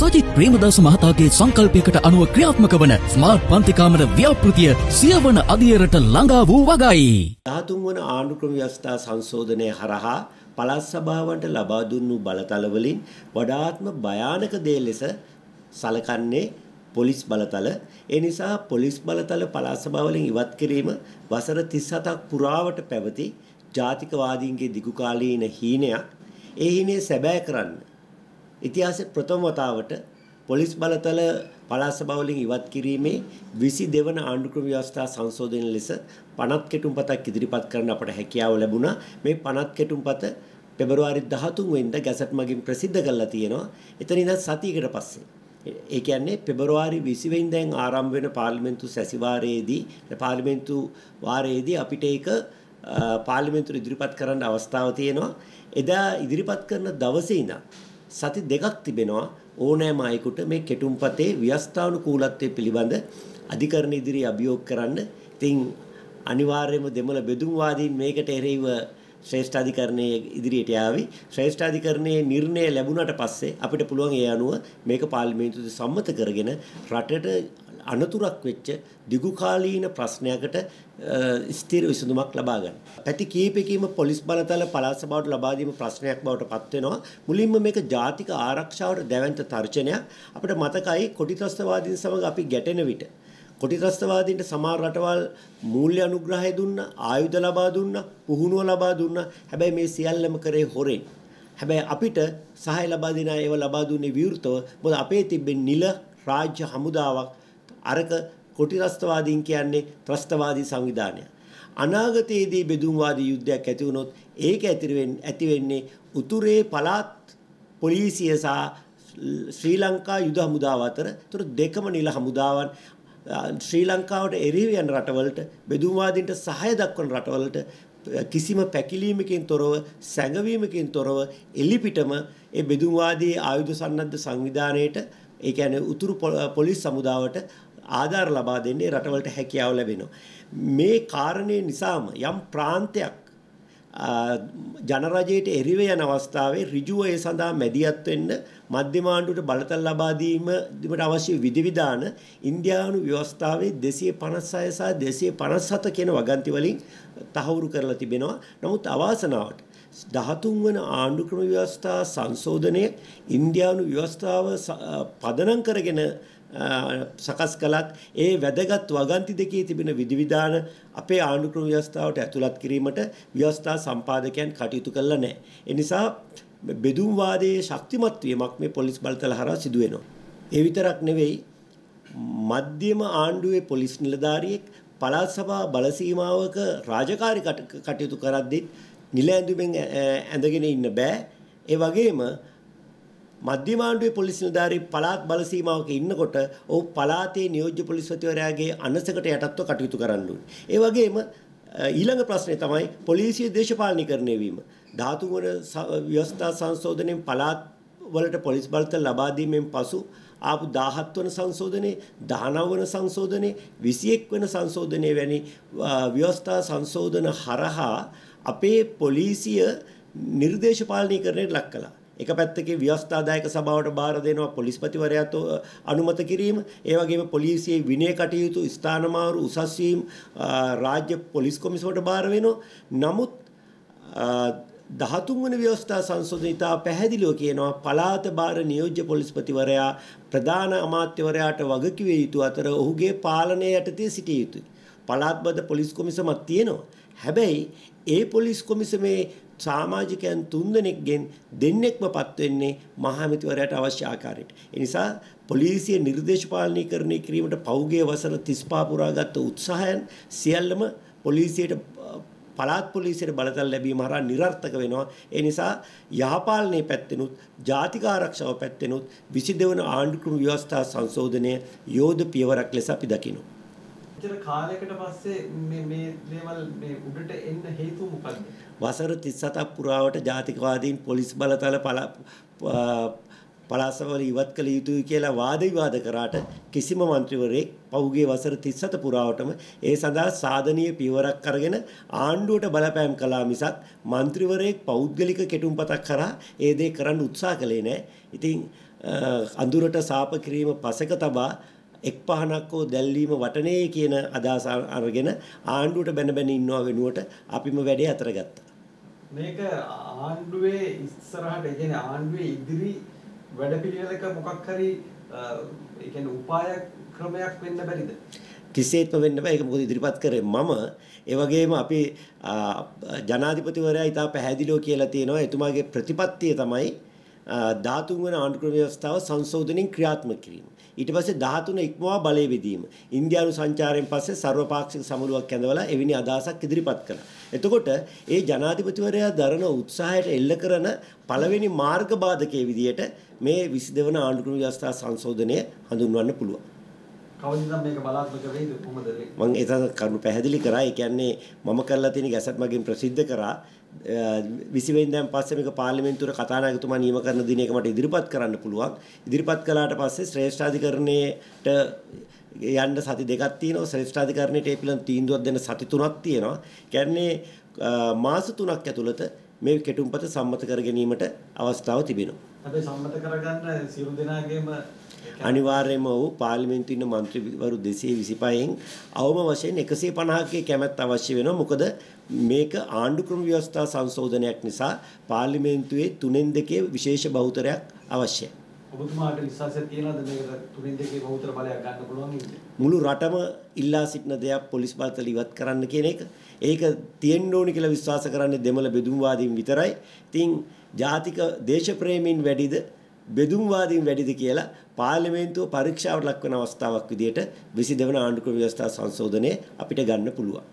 සජිත් ප්‍රේමදස මහතාගේ සංකල්පයකට අනුව ක්‍රියාත්මක වන ස්මාර්ට් පන්තිකාමර ව්‍යාපෘතිය සියවන අධියරට ළඟා වූ වගයි. ධාතුන් වන ආණ්ඩුක්‍රම ව්‍යවස්ථා සංශෝධනය හරහා පළත් සභාවන්ට ලබා දුන්නු බලතලවලින් වඩාත්ම භයානක දේ ලෙස සලකන්නේ පොලිස් බලතල ඒ නිසා පොලිස් බලතල පළාත් සභාවලින් ඉවත් කිරීම වසර 37ක් පුරාවට පැවති ජාතිකවාදීන්ගේ දිගුකාලීන හීනයක් ඒ හිනේ සැබෑ කරන්න ඉතිහාසයේ ප්‍රථම වතාවට පොලිස් බලතල පළාත් සභාවලින් ඉවත් කිරීමේ 22 වන ආණ්ඩුක්‍රම ව්‍යවස්ථා සංශෝධන ලෙස පනත් කෙටුම්පතක් ඉදිරිපත් කරන්න අපට හැකියාව ලැබුණා. මේ පනත් කෙටුම්පත පෙබරවාරි 13 වෙනිදා ගැසට් මගින් ප්‍රසිද්ධ කරලා තියෙනවා. එතන ඉඳන් සතියකට පස්සේ. ඒ කියන්නේ පෙබරවාරි 20 වෙනිදාන් ආරම්භ වෙන පාර්ලිමේන්තු සැසිවාරයේදී පාර්ලිමේන්තු වාරයේදී අපිට ඒක පාර්ලිමේන්තුවට ඉදිරිපත් කරන්න අවස්ථාව තියෙනවා. එදා ඉදිරිපත් කරන දවසේ ඉඳන් සති දෙකක් තිබෙනවා ඕනෑම අයෙකුට මේ කෙටුම්පතේ ව්‍යස්ථානුකූලත්වය පිළිබඳ අධිකරණ ඉදිරි අභියෝග කරන්න. ඉතින් අනිවාර්යයෙන්ම දෙමළ බෙදුම්වාදීන් මේකට එරෙහිව ශ්‍රේෂ්ඨාධිකරණයේ ඉදිරියට යාවි. ශ්‍රේෂ්ඨාධිකරණයේ නිර්ණය ලැබුණාට පස්සේ අපිට පුළුවන් ඒ අනුව මේක පාර්ලිමේන්තුවේ සම්මත කරගෙන රටට අනතුරක් වෙච්ච දිගුකාලීන ප්‍රශ්නයකට ස්ථිර විසඳුමක් ලබා ගන්න. පැති කීපකීම පොලිස් බලතල පළාත් සභාවට ලබා දීම ප්‍රශ්නයක් බවට පත් වෙනවා. මුලින්ම මේක ජාතික ආරක්ෂාවට දැවැන්ත තර්ජනයක්. අපිට මතකයි කොටිතස්තවාදීන් සමග අපි ගැටෙන විට කොටිත්‍රස්තවාදීන්ට සමහර රටවල් මූල්‍ය අනුග්‍රහය දුන්නා, ආයුධ ලබා දුන්නා, පුහුණුව ලබා දුන්නා. හැබැයි මේ සියල්ලම කරේ හොරෙන්. හැබැයි අපිට සහාය ලබා දෙන අය ඒව ලබා දුන්නේ විවෘතව. මොකද අපේ තිබෙන නිල රාජ්‍ය හමුදාවක් අරක කොටිත්‍රස්තවාදීන් කියන්නේ ත්‍රස්තවාදී සංවිධානය. අනාගතයේදී බෙදුම්වාදී යුද්ධයක් ඇති වුණොත් ඒක ඇති වෙන්නේ උතුරේ පළාත් පොලිසිය සහ ශ්‍රී ලංකා යුද හමුදාව අතර තුර දෙකම නිල හමුදාවන් ශ්‍රී ලංකාවට එරෙහිව යන රටවලට බෙදුම්වාදීන්ට සහාය දක්වන රටවලට කිසිම පැකිලීමකින් තොරව සැඟවීමකින් තොරව එලිපිටම ඒ බෙදුම්වාදී ආයුධ සන්නද්ධ සංවිධානයේට ඒ කියන්නේ උතුරු පොලිස් සමුදාවට ආධාර ලබා දෙන්නේ රටවලට හැකියාව ලැබෙනවා. මේ කාරණේ නිසාම යම් ප්‍රාන්තයක් ජනරජයට එරිව යන අවස්ථාවේ ඍජුව ඒ සඳහා මැදිහත් වෙන්න මධ්‍යම ආණ්ඩුවට බලතල ලබා දීමට අවශ්‍ය විධිවිධාන ඉන්දියානු ව්‍යවස්ථාවේ 256 සහ 257 කියන වගන්ති වලින් තහවුරු කරලා තිබෙනවා. නමුත් අවාසනාවට 13 වන ආණ්ඩු ක්‍රම ව්‍යවස්ථා සංශෝධනය ඉන්දියානු ව්‍යවස්ථාව පදනම් කරගෙන සකස් කළත් ඒ වැදගත් වගන්ති දෙකේ තිබෙන විධිවිධාන අපේ ආණ්ඩුක්‍රම ව්‍යවස්ථාවට ඇතුළත් කිරීමට ව්‍යවස්ථා සම්පාදකයන් කටයුතු කළා නැහැ. ඒ නිසා බෙදුම් වාදයේ ශක්තිමත් වීමක් මේ පොලිස් බලතල හරහා සිදු වෙනවා. ඒ විතරක් නෙවෙයි මධ්‍යම ආණ්ඩුවේ පොලිස් නිලධාරියෙක් පළාත් සභා බල සීමාවක රාජකාරී කටයුතු කරද්දී නිල ඇඳුමෙන් ඇඳගෙන ඉන්න බෑ. ඒ වගේම මධ්‍යම ආණ්ඩුවේ පොලිස් නිලධාරී පළාත් බල සීමාවක ඉන්නකොට ඔහු පළාතේ නියෝජ්‍ය පොලිස්වතිවරයාගේ අනසකට යටත්ව කටයුතු කරන්න ඕනේ. ඒ වගේම ඊළඟ ප්‍රශ්නේ තමයි පොලිසිය දේශපාලනීකරණය වීම. 13 වන ව්‍යවස්ථා සංශෝධනයෙන් පළාත් වලට පොලිස් බලතල ලබා දීමෙන් පසු ආපු 17 වන සංශෝධනයේ 19 වන සංශෝධනයේ 21 වන සංශෝධනයේ වැනි ව්‍යවස්ථා සංශෝධන හරහා අපේ පොලිසිය නිර්දේශපාලනීකරණයට ලක් කළා. එක පැත්තකින් ව්‍යවස්ථාදායක සභාවට බාර දෙනවා පොලිස්පතිවරයාට අනුමත කිරීම ඒ වගේම පොලිසියේ විනය කටයුතු ස්ථානමාරු උසස් වීම රාජ්‍ය පොලිස් කොමිසමට බාර වෙනවා නමුත් දහතුන්වන ව්‍යවස්ථා සංශෝධනිතා පැහැදිලිව කියනවා පලාත බාර නියෝජ්‍ය පොලිස්පතිවරයා ප්‍රධාන අමාත්‍යවරයාට වගකිව යුතු අතර ඔහුගේ පාලනය යටතේ සිටිය යුතුයි. පලාත්බද පොලිස් කොමිසමක් තියෙනවා. හැබැයි ඒ පොලිස් කොමිසමේ සාමාජිකයන් තුන්දෙනෙක්ගෙන් දෙන්නෙක්ම පත්වෙන්නේ මහාමිතිවරයට අවශ්‍ය ආකාරයට. එනිසා පොලිසිය නිර්දේශපාලනීකරණය කිරීමට පෞගේ වසර 35 පුරාගත් උත්සාහයන් සියල්ලම පොලිසියට පළාත් පොලිසියට බලතල් ලැබීම හරහා નિરර්ථක වෙනවා. ඒ නිසා යහපාලනයේ පැත්තෙනුත් ජාතික ආරක්ෂාව පැත්තෙනුත් 22 වන ආණ්ඩුක්‍රම ව්‍යවස්ථා සංශෝධනය යෝධ පියවරක් ලෙස අපි දකිනවා. එච්චර කාලයකට පස්සේ මේ මේ දේවල් මේ උඩට එන්න හේතුව මොකක්ද? වසර 37ක් පුරාවට ජාතිකවාදීන් පොලිස් බලතල පලාසවල ඉවත් කළ යුතුයි කියලා වාද විවාද කරාට කිසිම മന്ത്രിවරයෙක් පහුගිය වසර 37 පුරාවටම ඒ සඳහා සාධනීය පියවරක් අරගෙන ආණ්ඩුවට බලපෑම් කළා මිසක් മന്ത്രിවරයෙක් පෞද්ගලික කෙටුම්පතක් කරා ඒ දේ කරන්න උත්සාහ කළේ නැහැ. ඉතින් අඳුරට සාප කිරීම පසක තබා එක් පහනක් හෝ දැල්වීම වටනේ කියන අදහස අරගෙන ආණ්ඩුවට බැන බැන ඉන්නවා වෙනුවට අපිම වැඩේ අතර ගත්තා. මේක ආණ්ඩුවේ ඉස්සරහට කියන්නේ ආණ්ඩුවේ ඉදිරි වැඩපිළිවෙලක මොකක් හරි ඒ කියන්නේ උපාය ක්‍රමයක් වෙන්න බැරිද? කිසිේත්ම වෙන්න බෑ ඒක මොකද ඉදිරිපත් කරේ මම ඒ වගේම අපි ජනාධිපතිවරයා ඉතා පැහැදිලිව කියලා තියෙනවා එතුමාගේ ප්‍රතිපත්තිය තමයි 13 වන ආණ්ඩුක්‍රම ව්‍යවස්ථාව සංශෝධනෙන් ක්‍රියාත්මක කිරීම. ඊට පස්සේ 13 ඉක්මවා බලය බෙදීම. ඉන්දියානු සංචාරයෙන් පස්සේ ਸਰවපාක්ෂික සමුළුවක් කැඳවලා එවැනි අදහසක් ඉදිරිපත් කළා. එතකොට ඒ ජනාධිපතිවරයා දරන උත්සාහයට එල්ල කරන පළවෙනි මාර්ග බාධකයේ විදියට මේ 22 වන ආණ්ඩුක්‍රම ව්‍යවස්ථා සංශෝධනය හඳුන්වන්න පුළුවන්. මම ඒතන කරුණු පැහැදිලි කරා. ඒ කියන්නේ මම කරලා තියෙන ගැසට් මගින් ප්‍රසිද්ධ කරා විසිවෙන්දන් පස්සේ මේක පාර්ලිමේන්තුවේ කතානායකතුමා නියම කරන දින එක මට ඉදිරිපත් කරන්න පුළුවන්. ඉදිරිපත් කළාට පස්සේ ශ්‍රේෂ්ඨාධිකරණයට යන්න සති දෙකක් තියෙනවා. ශ්‍රේෂ්ඨාධිකරණයට ඒ පිළිබඳ තීන්දුවක් දෙන්න සති තුනක් තියෙනවා. කියන්නේ මාස තුනක් ඇතුළත මේ කෙටුම්පත සම්මත කර ගැනීමට අවස්ථාව තිබෙනවා. හැබැයි සම්මත කරගන්න සියලු දෙනාගේම අනිවාර්යයෙන්ම වූ පාර්ලිමේන්තු ඉන්න മന്ത്രിවරු 225න් අවම වශයෙන් 150කේ කැමැත්ත අවශ්‍ය වෙනවා. මොකද මේක ආණ්ඩු ක්‍රම ව්‍යවස්ථා සංශෝධනයක් නිසා පාර්ලිමේන්තුවේ 3න් 2කේ විශේෂ බහුතරයක් අවශ්‍යයි. ඔබතුමාට විශ්වාසය තියෙනවද මේකට තුනෙන් දෙකේ බහුතර බලයක් ගන්න පුළුවන් ඉන්නේ? මුළු රටම ඉල්ලා සිටින දෙයක් පොලිස් බාතල ඉවත් කරන්න කියන එක. ඒක තියෙන්න ඕනි කියලා විශ්වාස කරන්නේ දෙමළ බෙදුම්වාදීන් විතරයි. ඉතින් ජාතික දේශප්‍රේමීන් වැඩිද බෙදුම්වාදීන් වැඩිද කියලා පාර්ලිමේන්තුව පරීක්ෂාවට ලක්වන අවස්ථාවක් විදිහට 22 වන ආණ්ඩුක්‍රම ව්‍යවස්ථා සංශෝධනය අපිට ගන්න පුළුවන්.